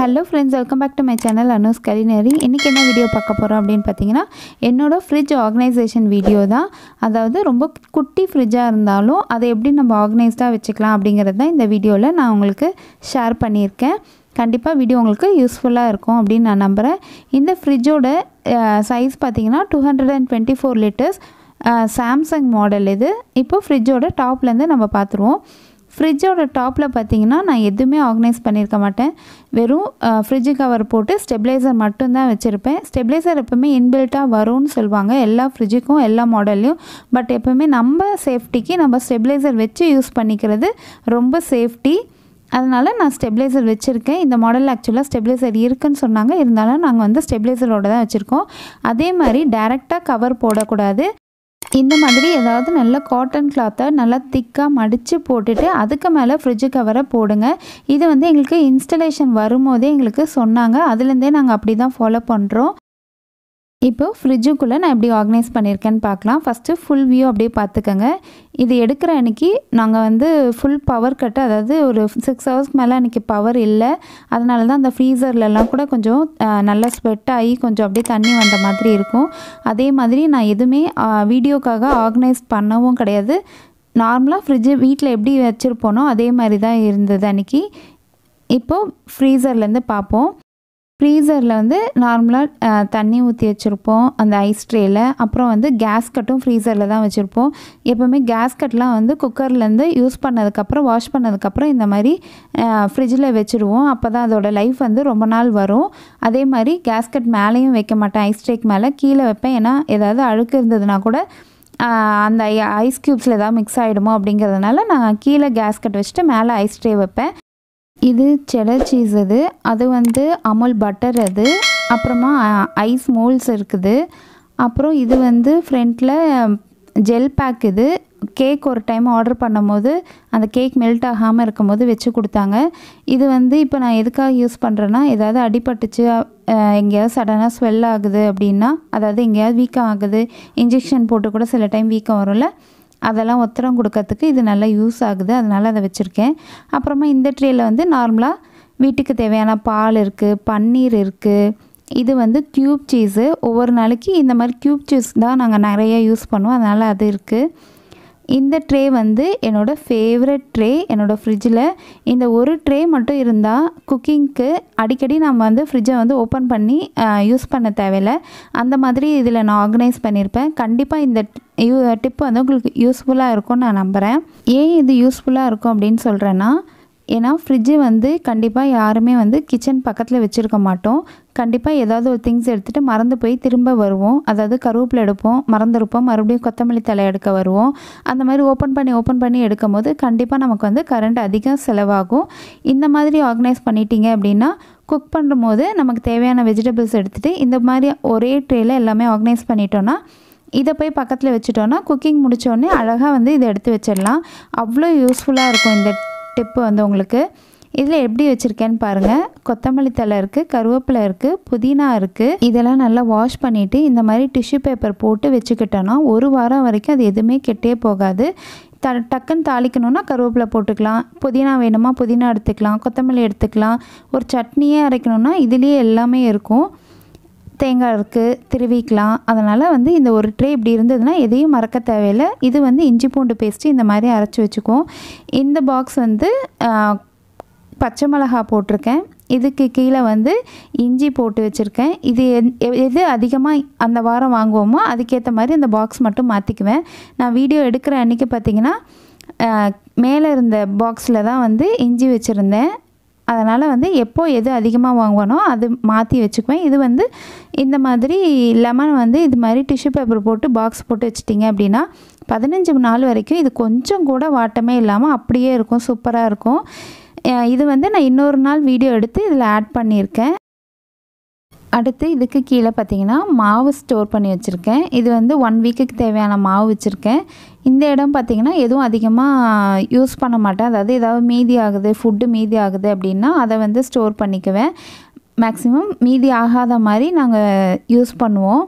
hello friends welcome back to my channel Anu's culinary இன்றைக்கி என்ன video பார்க்க போகிறோம் அப்படின்னு பார்த்தீங்கன்னா என்னோடய ஃப்ரிட்ஜ் ஆர்கனைசேஷன் வீடியோ தான் அதாவது ரொம்ப குட்டி ஃப்ரிட்ஜாக இருந்தாலும் அதை எப்படி நம்ம ஆர்கனைஸ்டாக வச்சுக்கலாம் அப்படிங்கிறது தான் இந்த வீடியோவில் நான் உங்களுக்கு ஷேர் பண்ணியிருக்கேன் கண்டிப்பாக வீடியோ உங்களுக்கு யூஸ்ஃபுல்லாக இருக்கும் அப்படின்னு நான் நம்புகிறேன் இந்த ஃப்ரிட்ஜோட சைஸ் பார்த்திங்கன்னா two hundred and twenty four litres Samsung model இது இப்போ ஃப்ரிட்ஜோட டாப்லேருந்து நம்ம பார்த்துருவோம் ஃப்ரிட்ஜோட டாப்பில் பார்த்தீங்கன்னா நான் எதுவுமே ஆர்கனைஸ் பண்ணியிருக்க மாட்டேன் வெறும் ஃப்ரிட்ஜு கவர் போட்டு ஸ்டெப்லைசர் மட்டும்தான் வச்சுருப்பேன் ஸ்டெப்லைசர் எப்போவுமே இன்பில்ட்டாக வரும்னு சொல்லுவாங்க எல்லா ஃப்ரிட்ஜுக்கும் எல்லா மாடல்லையும் பட் எப்போவுமே நம்ம சேஃப்டிக்கு நம்ம ஸ்டெபிளைசர் வச்சு யூஸ் பண்ணிக்கிறது ரொம்ப சேஃப்டி அதனால் நான் ஸ்டெப்லைசர் வச்சுருக்கேன் இந்த மாடலில் ஆக்சுவலாக ஸ்டெப்லைசர் இருக்குதுன்னு சொன்னாங்க இருந்தாலும் நாங்கள் வந்து ஸ்டெபிளைசரோட தான் வச்சுருக்கோம் அதே மாதிரி டேரெக்டாக கவர் போடக்கூடாது இந்த மாதிரி ஏதாவது நல்ல காட்டன் கிளாத்தை நல்லா திக்காக மடித்து போட்டுட்டு அதுக்கு மேலே ஃப்ரிட்ஜு கவரை போடுங்க இது வந்து எங்களுக்கு இன்ஸ்டலேஷன் வரும்போதே எங்களுக்கு சொன்னாங்க அதுலேருந்தே நாங்கள் அப்படி தான் ஃபாலோ பண்ணுறோம் இப்போ ஃப்ரிட்ஜுக்குள்ளே நான் எப்படி ஆர்கனைஸ் பண்ணியிருக்கேன்னு பார்க்கலாம் ஃபஸ்ட்டு ஃபுல் வியூ அப்படியே பார்த்துக்கோங்க இது எடுக்கிற அன்றைக்கி நாங்கள் வந்து ஃபுல் பவர் கட்டு அதாவது ஒரு சிக்ஸ் ஹவர்ஸ்க்கு மேலே அன்றைக்கி பவர் இல்லை அதனால தான் அந்த ஃப்ரீசர்லலாம் கூட கொஞ்சம் நல்லா ஸ்வெட் ஆகி கொஞ்சம் அப்படியே தண்ணி வந்த மாதிரி இருக்கும் அதே மாதிரி நான் எதுவுமே வீடியோக்காக ஆர்கனைஸ் பண்ணவும் கிடையாது நார்மலாக ஃப்ரிட்ஜு வீட்டில் எப்படி வச்சுருப்போனோ அதே மாதிரி தான் இருந்தது அன்றைக்கி இப்போது ஃப்ரீசர்லேருந்து பார்ப்போம் ஃப்ரீசரில் வந்து நார்மலாக தண்ணி ஊற்றி வச்சுருப்போம் அந்த ஐஸ் ட்ரேயில் அப்புறம் வந்து கேஸ் கட்டும் ஃப்ரீசரில் தான் வச்சுருப்போம் எப்போவுமே கேஸ் கட்லாம் வந்து குக்கர்லேருந்து யூஸ் பண்ணதுக்கப்புறம் வாஷ் பண்ணதுக்கப்புறம் இந்த மாதிரி ஃப்ரிட்ஜில் வச்சுருவோம் அப்போ தான் அதோடய லைஃப் வந்து ரொம்ப நாள் வரும் அதே மாதிரி கேஸ் கட் மேலேயும் வைக்க மாட்டேன் ஐஸ் ட்ரேக்கு மேலே கீழே வைப்பேன் ஏன்னா ஏதாவது அழுக்கு இருந்ததுன்னா கூட அந்த ஐஸ் க்யூப்ஸில் ஏதாவது மிக்ஸ் ஆகிடுமோ அப்படிங்கிறதுனால நான் கீழே கேஸ் கட் வச்சுட்டு மேலே ஐஸ் ட்ரே வைப்பேன் இது செடர் சீஸ் அது அது வந்து அமுல் பட்டர் அது அப்புறமா ஐஸ் மோல்ஸ் இருக்குது அப்புறம் இது வந்து ஃப்ரண்ட்டில் ஜெல் பேக் இது கேக் ஒரு டைம் ஆர்டர் பண்ணும்போது அந்த கேக் மெல்ட் ஆகாமல் இருக்கும்போது வச்சு கொடுத்தாங்க இது வந்து இப்போ நான் எதுக்காக யூஸ் பண்ணுறேன்னா ஏதாவது அடிபட்டுச்சு எங்கேயாவது சடனாக ஸ்வெல் ஆகுது அப்படின்னா அதாவது எங்கேயாவது வீக்கம் ஆகுது இன்ஜெக்ஷன் போட்டு கூட சில டைம் வீக்கம் வரும்ல அதெல்லாம் ஒத்தரம் கொடுக்கறதுக்கு இது நல்லா யூஸ் ஆகுது அதனால் அதை வச்சுருக்கேன் அப்புறமா இந்த ட்ரேயில் வந்து நார்மலாக வீட்டுக்கு தேவையான பால் இருக்குது பன்னீர் இருக்குது இது வந்து க்யூப் சீஸு ஒவ்வொரு நாளைக்கு இந்த மாதிரி க்யூப் சீஸ் தான் நாங்கள் நிறையா யூஸ் பண்ணுவோம் அதனால் அது இருக்குது இந்த ட்ரே வந்து என்னோடய ஃபேவரட் ட்ரே என்னோடய ஃப்ரிட்ஜில் இந்த ஒரு ட்ரே மட்டும் இருந்தால் குக்கிங்க்கு அடிக்கடி நம்ம வந்து ஃப்ரிட்ஜை வந்து ஓப்பன் பண்ணி யூஸ் பண்ண தேவையில்லை அந்த மாதிரி இதில் நான் ஆர்கனைஸ் பண்ணியிருப்பேன் கண்டிப்பாக இந்த டிப் வந்து உங்களுக்கு யூஸ்ஃபுல்லாக இருக்கும்னு நான் நம்புகிறேன் ஏன் இது யூஸ்ஃபுல்லாக இருக்கும் அப்படின்னு சொல்கிறேன்னா ஏன்னா ஃப்ரிட்ஜு வந்து கண்டிப்பாக யாருமே வந்து கிச்சன் பக்கத்தில் வச்சுருக்க மாட்டோம் கண்டிப்பாக ஏதாவது ஒரு திங்ஸ் எடுத்துகிட்டு மறந்து போய் திரும்ப வருவோம் அதாவது கருவேப்பில் எடுப்போம் மறந்துருப்போம் மறுபடியும் கொத்தமல்லி தலை எடுக்க வருவோம் அந்த மாதிரி ஓப்பன் பண்ணி ஓப்பன் பண்ணி எடுக்கும் போது கண்டிப்பாக நமக்கு வந்து கரண்ட் அதிகம் செலவாகும் இந்த மாதிரி ஆர்கனைஸ் பண்ணிட்டீங்க அப்படின்னா குக் பண்ணும் போது நமக்கு தேவையான வெஜிடபிள்ஸ் எடுத்துகிட்டு இந்த மாதிரி ஒரே ட்ரேயில் எல்லாமே ஆர்கனைஸ் பண்ணிட்டோன்னா இதை போய் பக்கத்தில் வச்சுட்டோன்னா குக்கிங் முடித்தோடனே அழகாக வந்து இதை எடுத்து வச்சிடலாம் அவ்வளோ யூஸ்ஃபுல்லாக இருக்கும் இந்த டிப்பு வந்து உங்களுக்கு இதில் எப்படி வச்சுருக்கேன்னு பாருங்கள் கொத்தமல்லி தலை இருக்குது கருவேப்பிலை இருக்குது புதினா இருக்குது இதெல்லாம் நல்லா வாஷ் பண்ணிவிட்டு இந்த மாதிரி டிஷ்யூ பேப்பர் போட்டு வச்சுக்கிட்டோன்னா ஒரு வாரம் வரைக்கும் அது எதுவுமே கெட்டே போகாது த டக்குன்னு தாளிக்கணும்னா கருவேப்பிலை போட்டுக்கலாம் புதினா வேணுமா புதினா எடுத்துக்கலாம் கொத்தமல்லி எடுத்துக்கலாம் ஒரு சட்னியே அரைக்கணும்னா இதுலேயே எல்லாமே இருக்கும் தேங்காய் இருக்குது திருவிக்கலாம் அதனால் வந்து இந்த ஒரு ட்ரே இப்படி இருந்ததுன்னா எதையும் மறக்க தேவையில்லை இது வந்து இஞ்சி பூண்டு பேஸ்ட்டு இந்த மாதிரி அரைச்சி வச்சுக்குவோம் இந்த பாக்ஸ் வந்து பச்சை மிளகா போட்டிருக்கேன் இதுக்கு கீழே வந்து இஞ்சி போட்டு வச்சுருக்கேன் இது எது அதிகமாக அந்த வாரம் வாங்குவோமோ அதுக்கேற்ற மாதிரி அந்த பாக்ஸ் மட்டும் மாற்றிக்குவேன் நான் வீடியோ எடுக்கிற அன்றைக்கி பார்த்திங்கன்னா மேலே இருந்த பாக்ஸில் தான் வந்து இஞ்சி வச்சுருந்தேன் அதனால் வந்து எப்போ எது அதிகமாக வாங்குவானோ அது மாற்றி வச்சுக்குவேன் இது வந்து இந்த மாதிரி லெமன் வந்து இது மாதிரி டிஷ்யூ பேப்பர் போட்டு பாக்ஸ் போட்டு வச்சிட்டிங்க அப்படின்னா பதினஞ்சு நாள் வரைக்கும் இது கொஞ்சம் கூட வாட்டமே இல்லாமல் அப்படியே இருக்கும் சூப்பராக இருக்கும் இது வந்து நான் இன்னொரு நாள் வீடியோ எடுத்து இதில் ஆட் பண்ணியிருக்கேன் அடுத்து இதுக்கு கீழே பார்த்தீங்கன்னா மாவு ஸ்டோர் பண்ணி வச்சுருக்கேன் இது வந்து ஒன் வீக்குக்கு தேவையான மாவு வச்சுருக்கேன் இந்த இடம் பார்த்திங்கன்னா எதுவும் அதிகமாக யூஸ் பண்ண மாட்டேன் அதாவது ஏதாவது மீதி ஆகுது ஃபுட்டு மீதி ஆகுது அப்படின்னா அதை வந்து ஸ்டோர் பண்ணிக்குவேன் மேக்ஸிமம் மீதி ஆகாத மாதிரி நாங்கள் யூஸ் பண்ணுவோம்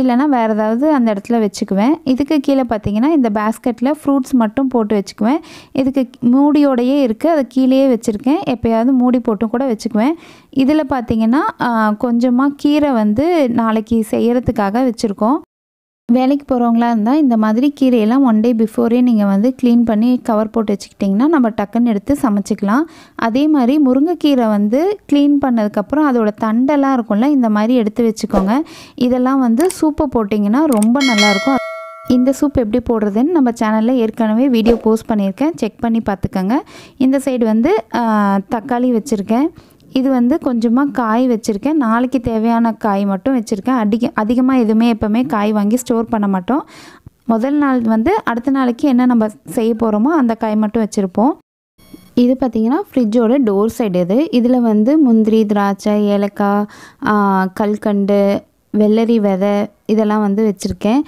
இல்லைனா வேறு ஏதாவது அந்த இடத்துல வச்சுக்குவேன் இதுக்கு கீழே பார்த்தீங்கன்னா இந்த பேஸ்கெட்டில் ஃப்ரூட்ஸ் மட்டும் போட்டு வச்சுக்குவேன் இதுக்கு மூடியோடையே இருக்குது அது கீழேயே வச்சுருக்கேன் எப்போயாவது மூடி போட்டும் கூட வச்சுக்குவேன் இதில் பார்த்திங்கன்னா கொஞ்சமாக கீரை வந்து நாளைக்கு செய்கிறதுக்காக வச்சுருக்கோம் வேலைக்கு போகிறவங்களா இருந்தால் இந்த மாதிரி கீரையெல்லாம் ஒன் டே பிஃபோரே நீங்கள் வந்து க்ளீன் பண்ணி கவர் போட்டு வச்சுக்கிட்டிங்கன்னா நம்ம டக்குன்னு எடுத்து சமைச்சிக்கலாம் அதே மாதிரி முருங்கைக்கீரை வந்து க்ளீன் பண்ணதுக்கப்புறம் அதோடய தண்டெல்லாம் இருக்கும்ல இந்த மாதிரி எடுத்து வச்சுக்கோங்க இதெல்லாம் வந்து சூப்பை போட்டிங்கன்னா ரொம்ப நல்லாயிருக்கும் இந்த சூப் எப்படி போடுறதுன்னு நம்ம சேனலில் ஏற்கனவே வீடியோ போஸ்ட் பண்ணியிருக்கேன் செக் பண்ணி பார்த்துக்கோங்க இந்த சைடு வந்து தக்காளி வச்சுருக்கேன் இது வந்து கொஞ்சமாக காய் வச்சுருக்கேன் நாளைக்கு தேவையான காய் மட்டும் வச்சுருக்கேன் அடிக்க அதிகமாக எதுவுமே எப்போவுமே காய் வாங்கி ஸ்டோர் பண்ண மாட்டோம் முதல் நாள் வந்து அடுத்த நாளைக்கு என்ன நம்ம செய்ய போகிறோமோ அந்த காய் மட்டும் வச்சுருப்போம் இது பார்த்திங்கன்னா ஃப்ரிட்ஜோட டோர் சைடு இது இதில் வந்து முந்திரி திராட்சை ஏலக்காய் கல்கண்டு வெள்ளரி விதை இதெல்லாம் வந்து வச்சுருக்கேன்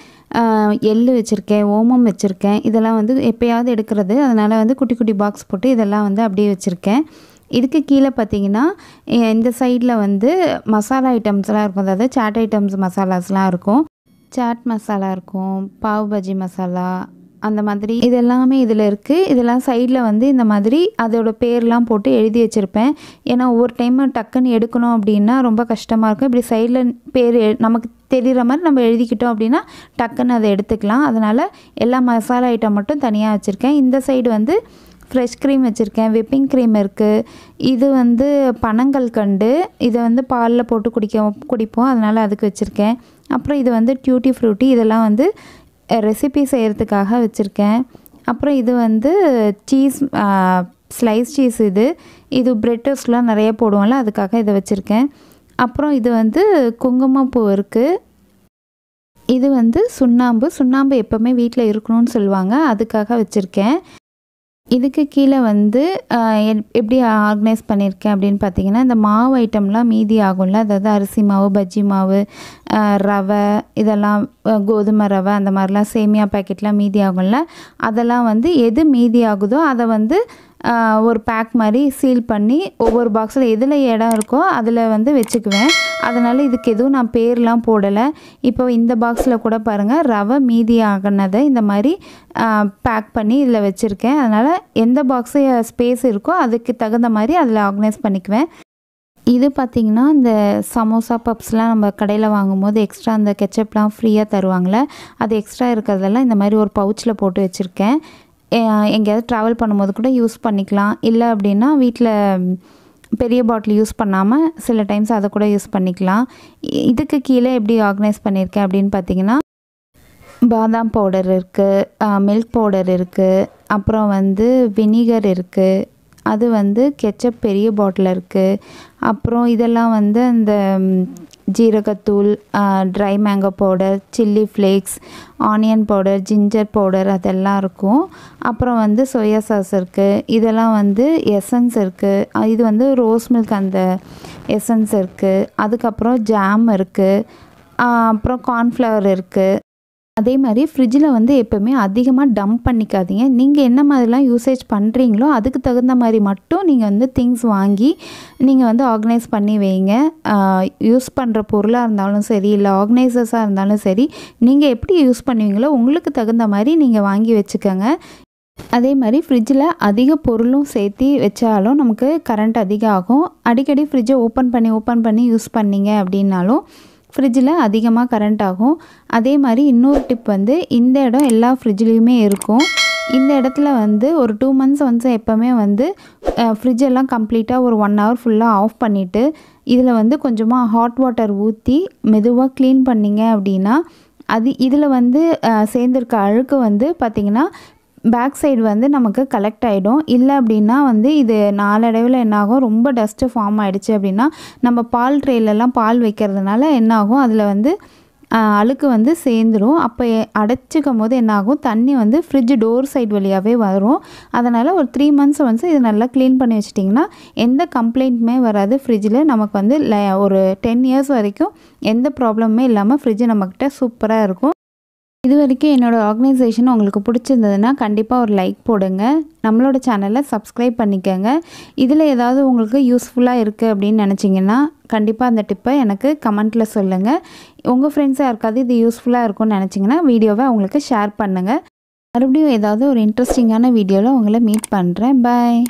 எள் வச்சுருக்கேன் ஓமம் வச்சுருக்கேன் இதெல்லாம் வந்து எப்போயாவது எடுக்கிறது அதனால் வந்து குட்டி குட்டி பாக்ஸ் போட்டு இதெல்லாம் வந்து அப்படியே வச்சுருக்கேன் இதுக்கு கீழே பார்த்தீங்கன்னா இந்த சைடில் வந்து மசாலா ஐட்டம்ஸ்லாம் இருக்கும் அதாவது சாட் ஐட்டம்ஸ் மசாலாஸ்லாம் இருக்கும் சாட் மசாலா இருக்கும் பாவ் பஜ்ஜி மசாலா அந்த மாதிரி இதெல்லாமே இதில் இருக்குது இதெல்லாம் சைடில் வந்து இந்த மாதிரி அதோடய பேர்லாம் போட்டு எழுதி வச்சுருப்பேன் ஏன்னா ஒவ்வொரு டைமும் டக்குன்னு எடுக்கணும் அப்படின்னா ரொம்ப கஷ்டமாக இருக்கும் இப்படி சைடில் பேர் நமக்கு தெரிகிற மாதிரி நம்ம எழுதிக்கிட்டோம் அப்படின்னா டக்குன்னு அதை எடுத்துக்கலாம் அதனால் எல்லா மசாலா ஐட்டம் மட்டும் தனியாக வச்சுருக்கேன் இந்த சைடு வந்து ஃப்ரெஷ் க்ரீம் வச்சுருக்கேன் விப்பிங் க்ரீம் இருக்குது இது வந்து பனங்கள் கண்டு இதை வந்து பாலில் போட்டு குடிக்க குடிப்போம் அதனால் அதுக்கு வச்சுருக்கேன் அப்புறம் இது வந்து டியூட்டி ஃப்ரூட்டி இதெல்லாம் வந்து ரெசிபி செய்கிறதுக்காக வச்சுருக்கேன் அப்புறம் இது வந்து சீஸ் ஸ்லைஸ் சீஸ் இது இது பிரெட் நிறைய போடுவோம்ல அதுக்காக இதை வச்சுருக்கேன் அப்புறம் இது வந்து குங்குமப்பூ இருக்குது இது வந்து சுண்ணாம்பு சுண்ணாம்பு எப்போவுமே வீட்டில் இருக்கணும்னு சொல்லுவாங்க அதுக்காக வச்சுருக்கேன் இதுக்கு கீழே வந்து எப்படி ஆர்கனைஸ் பண்ணியிருக்கேன் அப்படின்னு பார்த்தீங்கன்னா இந்த மாவு ஐட்டம்லாம் மீதி ஆகும்ல அதாவது அரிசி மாவு பஜ்ஜி மாவு ரவை இதெல்லாம் கோதுமை ரவை அந்த மாதிரிலாம் சேமியா பேக்கெட்லாம் மீதி ஆகும்ல அதெல்லாம் வந்து எது மீதி ஆகுதோ அதை வந்து ஒரு பேக் மாதிரி சீல் பண்ணி ஒவ்வொரு பாக்ஸில் எதில் இடம் இருக்கோ அதில் வந்து வச்சுக்குவேன் அதனால் இதுக்கு எதுவும் நான் பேர்லாம் போடலை இப்போ இந்த பாக்ஸில் கூட பாருங்கள் ரவை மீதி ஆகினதை இந்த மாதிரி பேக் பண்ணி இதில் வச்சுருக்கேன் அதனால் எந்த பாக்ஸு ஸ்பேஸ் இருக்கோ அதுக்கு தகுந்த மாதிரி அதில் ஆர்கனைஸ் பண்ணிக்குவேன் இது பார்த்திங்கன்னா இந்த சமோசா பப்ஸ்லாம் நம்ம கடையில் வாங்கும்போது எக்ஸ்ட்ரா அந்த கெச்சப்லாம் ஃப்ரீயாக தருவாங்களே அது எக்ஸ்ட்ரா இருக்கிறதெல்லாம் இந்த மாதிரி ஒரு பவுச்சில் போட்டு வச்சுருக்கேன் எங்கேயாவது ட்ராவல் பண்ணும்போது கூட யூஸ் பண்ணிக்கலாம் இல்லை அப்படின்னா வீட்டில் பெரிய பாட்டில் யூஸ் பண்ணாமல் சில டைம்ஸ் அதை கூட யூஸ் பண்ணிக்கலாம் இதுக்கு கீழே எப்படி ஆர்கனைஸ் பண்ணியிருக்கேன் அப்படின்னு பார்த்தீங்கன்னா பாதாம் பவுடர் இருக்குது மில்க் பவுடர் இருக்குது அப்புறம் வந்து வினிகர் இருக்குது அது வந்து கெச்சப் பெரிய பாட்டில் இருக்குது அப்புறம் இதெல்லாம் வந்து அந்த ஜீரகத்தூள் dry mango powder chilli flakes onion powder ginger powder அதெல்லாம் இருக்கும் அப்புறம் வந்து சோயா சாஸ் இருக்குது இதெல்லாம் வந்து எசன்ஸ் இருக்குது இது வந்து ரோஸ் மில்க் அந்த எசன்ஸ் இருக்குது அதுக்கப்புறம் ஜாம் இருக்குது அப்புறம் கார்ன்ஃப்ளவர் இருக்குது அதே மாதிரி ஃப்ரிட்ஜில் வந்து எப்போவுமே அதிகமாக டம்ப் பண்ணிக்காதீங்க நீங்கள் என்ன மாதிரிலாம் யூசேஜ் பண்ணுறீங்களோ அதுக்கு தகுந்த மாதிரி மட்டும் நீங்கள் வந்து திங்ஸ் வாங்கி நீங்கள் வந்து ஆர்கனைஸ் பண்ணி வைங்க யூஸ் பண்ணுற பொருளாக இருந்தாலும் சரி இல்லை ஆர்கனைசர்ஸாக இருந்தாலும் சரி நீங்கள் எப்படி யூஸ் பண்ணுவீங்களோ உங்களுக்கு தகுந்த மாதிரி நீங்கள் வாங்கி வச்சுக்கோங்க அதே மாதிரி ஃப்ரிட்ஜில் அதிக பொருளும் சேர்த்து வச்சாலும் நமக்கு கரண்ட் அதிகம் ஆகும் அடிக்கடி ஃப்ரிட்ஜை ஓப்பன் பண்ணி ஓப்பன் பண்ணி யூஸ் பண்ணிங்க அப்படின்னாலும் ஃப்ரிட்ஜில் அதிகமாக கரண்ட் ஆகும் அதே மாதிரி இன்னொரு டிப் வந்து இந்த இடம் எல்லா ஃப்ரிட்ஜ்லேயுமே இருக்கும் இந்த இடத்துல வந்து ஒரு டூ மந்த்ஸ் வந்து எப்போவுமே வந்து ஃப்ரிட்ஜ் எல்லாம் கம்ப்ளீட்டாக ஒரு ஒன் ஹவர் ஃபுல்லாக ஆஃப் பண்ணிவிட்டு இதில் வந்து கொஞ்சமாக ஹாட் வாட்டர் ஊற்றி மெதுவாக க்ளீன் பண்ணிங்க அப்படின்னா அது இதில் வந்து சேர்ந்துருக்க அழுக்கு வந்து பார்த்திங்கன்னா பேக் சைடு வந்து நமக்கு கலெக்ட் ஆகிடும் இல்லை அப்படின்னா வந்து இது நாளடைவில் என்னாகும் ரொம்ப டஸ்ட்டு ஃபார்ம் ஆகிடுச்சு அப்படின்னா நம்ம பால் ட்ரேலெல்லாம் பால் வைக்கிறதுனால என்னாகும் அதில் வந்து அழுக்கு வந்து சேர்ந்துடும் அப்போ அடைச்சிக்கும் போது என்னாகும் தண்ணி வந்து ஃப்ரிட்ஜ் டோர் சைடு வழியாகவே வரும் அதனால் ஒரு த்ரீ மந்த்ஸ் வந்து இது நல்லா க்ளீன் பண்ணி வச்சிட்டிங்கன்னா எந்த கம்ப்ளைண்ட்டுமே வராது ஃப்ரிட்ஜில் நமக்கு வந்து ஒரு டென் இயர்ஸ் வரைக்கும் எந்த ப்ராப்ளமுமே இல்லாமல் ஃப்ரிட்ஜ் நம்மக்கிட்ட சூப்பராக இருக்கும் இது வரைக்கும் என்னோடய ஆர்கனைசேஷன் உங்களுக்கு பிடிச்சிருந்ததுன்னா கண்டிப்பாக ஒரு லைக் போடுங்க நம்மளோட சேனலை சப்ஸ்கிரைப் பண்ணிக்கோங்க இதில் ஏதாவது உங்களுக்கு யூஸ்ஃபுல்லாக இருக்குது அப்படின்னு நினச்சிங்கன்னா கண்டிப்பாக அந்த டிப்பை எனக்கு கமெண்ட்டில் சொல்லுங்கள் உங்கள் ஃப்ரெண்ட்ஸாக இருக்காது இது யூஸ்ஃபுல்லாக இருக்கும்னு நினச்சிங்கன்னா வீடியோவை அவங்களுக்கு ஷேர் பண்ணுங்கள் மறுபடியும் ஏதாவது ஒரு இன்ட்ரெஸ்டிங்கான வீடியோவில் உங்களை மீட் பண்ணுறேன் பாய்